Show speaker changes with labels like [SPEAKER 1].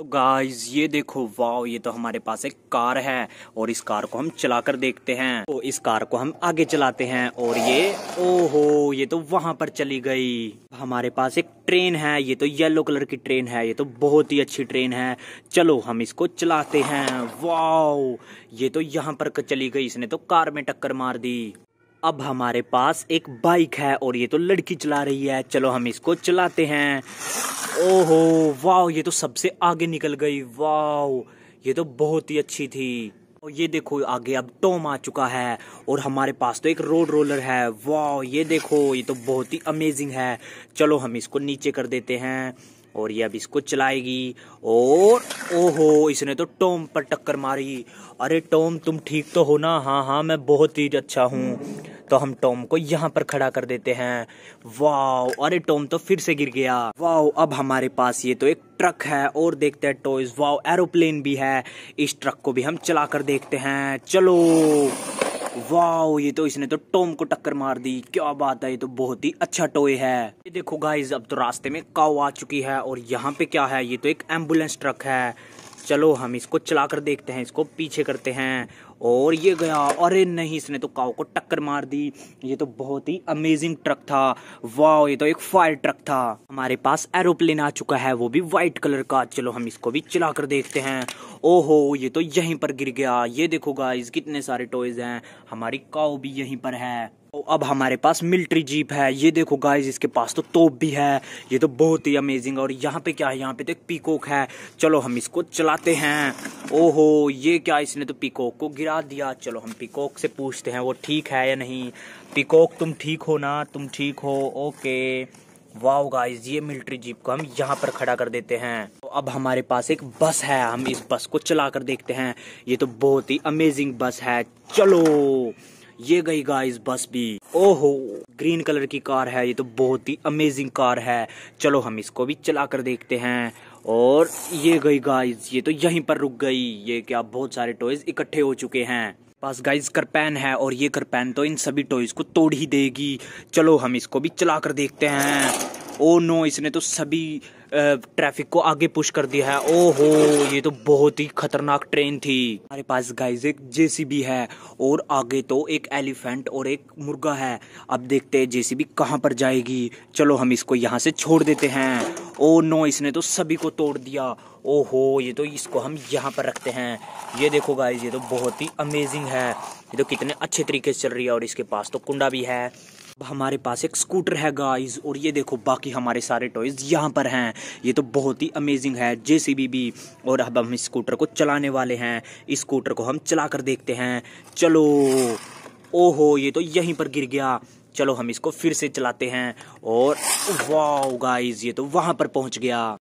[SPEAKER 1] तो गाइस ये देखो वाओ ये तो हमारे पास एक कार है और इस कार को हम चलाकर देखते हैं तो इस कार को हम आगे चलाते हैं और ये ओहो ये तो वहां पर चली गई हमारे पास एक ट्रेन है ये तो येलो कलर की ट्रेन है ये तो बहुत ही अच्छी ट्रेन है चलो हम इसको चलाते हैं वाओ ये तो यहाँ पर चली गई इसने तो कार में टक्कर मार दी अब हमारे पास एक बाइक है और ये तो लड़की चला रही है चलो हम इसको चलाते हैं ओहो वाह ये तो सबसे आगे निकल गई वाह ये तो बहुत ही अच्छी थी और ये देखो आगे अब टॉम आ चुका है और हमारे पास तो एक रोड रोलर है वाह ये देखो ये तो बहुत ही अमेजिंग है चलो हम इसको नीचे कर देते हैं और ये अब इसको चलाएगी और ओहो इसने तो टॉम पर टक्कर मारी अरे टॉम तुम ठीक तो हो ना हाँ हाँ मैं बहुत ही अच्छा हूँ तो हम टॉम को यहाँ पर खड़ा कर देते हैं वाओ अरे टॉम तो फिर से गिर गया वाओ अब हमारे पास ये तो एक ट्रक है और देखते हैं टॉयज वाओ एरोप्लेन भी है इस ट्रक को भी हम चला कर देखते हैं चलो वाओ ये तो इसने तो टॉम को टक्कर मार दी क्या बात है ये तो बहुत ही अच्छा टॉय है ये देखो गाइज अब तो रास्ते में काउ आ चुकी है और यहाँ पे क्या है ये तो एक एम्बुलेंस ट्रक है चलो हम इसको चलाकर देखते हैं इसको पीछे करते हैं और ये गया अरे नहीं इसने तो काओ को टक्कर मार दी ये तो बहुत ही अमेजिंग ट्रक था वाह ये तो एक फायर ट्रक था हमारे पास एरोप्लेन आ चुका है वो भी व्हाइट कलर का चलो हम इसको भी चला कर देखते हैं ओहो ये तो यहीं पर गिर गया ये देखो गाइस कितने सारे टॉयज हैं हमारी काओ भी यहीं पर है तो अब हमारे पास मिलिट्री जीप है ये देखो गाइस इसके पास तो तोप भी है ये तो बहुत ही अमेजिंग और यहाँ पे क्या है यहाँ पे तो एक पीकॉक है चलो हम इसको चलाते हैं ओहो ये क्या इसने तो पीकॉक को गिरा याद दिया चलो हम पिकॉक से पूछते हैं वो ठीक है या नहीं पिकॉक तुम ठीक हो ना तुम ठीक हो ओके वाओ गाइस ये मिलिट्री जीप को हम यहाँ पर खड़ा कर देते हैं तो अब हमारे पास एक बस है हम इस बस को चला कर देखते हैं ये तो बहुत ही अमेजिंग बस है चलो ये गई गाइस बस भी ओहो ग्रीन कलर की कार है ये तो बहुत ही अमेजिंग कार है चलो हम इसको भी चला कर देखते हैं और ये गई गाइज ये तो यहीं पर रुक गई ये क्या बहुत सारे टॉयज इकट्ठे हो चुके हैं पास गाइज करपैन है और ये करपैन तो इन सभी टॉयज को तोड़ ही देगी चलो हम इसको भी चला कर देखते हैं ओ नो इसने तो सभी ट्रैफिक को आगे पुश कर दिया है हो ये तो बहुत ही खतरनाक ट्रेन थी हमारे पास गाइज एक जेसीबी है और आगे तो एक एलिफेंट और एक मुर्गा है अब देखते हैं जेसीबी कहाँ पर जाएगी चलो हम इसको यहाँ से छोड़ देते हैं ओ नो इसने तो सभी को तोड़ दिया हो ये तो इसको हम यहाँ पर रखते हैं ये देखो गाइज ये तो बहुत ही अमेजिंग है ये तो कितने अच्छे तरीके से चल रही है और इसके पास तो कुंडा भी है हमारे पास एक स्कूटर है गाइस और ये देखो बाकी हमारे सारे टॉयज़ यहाँ पर हैं ये तो बहुत ही अमेजिंग है जे भी और अब हम इस स्कूटर को चलाने वाले हैं इस स्कूटर को हम चला कर देखते हैं चलो ओहो ये तो यहीं पर गिर गया चलो हम इसको फिर से चलाते हैं और वाह गाइज ये तो वहाँ पर पहुँच गया